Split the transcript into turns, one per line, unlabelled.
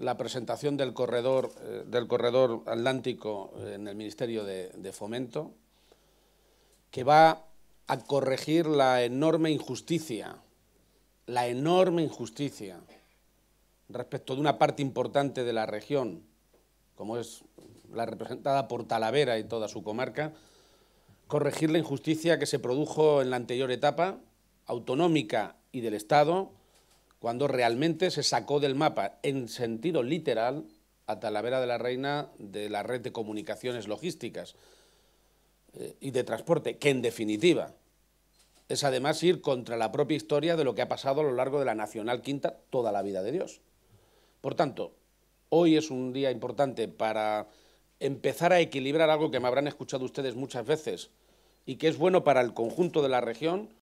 la presentación del corredor, eh, del corredor atlántico en el Ministerio de, de Fomento, que va a corregir la enorme injusticia, la enorme injusticia respecto de una parte importante de la región, como es la representada por Talavera y toda su comarca, corregir la injusticia que se produjo en la anterior etapa, autonómica y del Estado, cuando realmente se sacó del mapa, en sentido literal, a Talavera de la Reina de la red de comunicaciones logísticas eh, y de transporte, que en definitiva es además ir contra la propia historia de lo que ha pasado a lo largo de la Nacional Quinta toda la vida de Dios. Por tanto, hoy es un día importante para empezar a equilibrar algo que me habrán escuchado ustedes muchas veces y que es bueno para el conjunto de la región,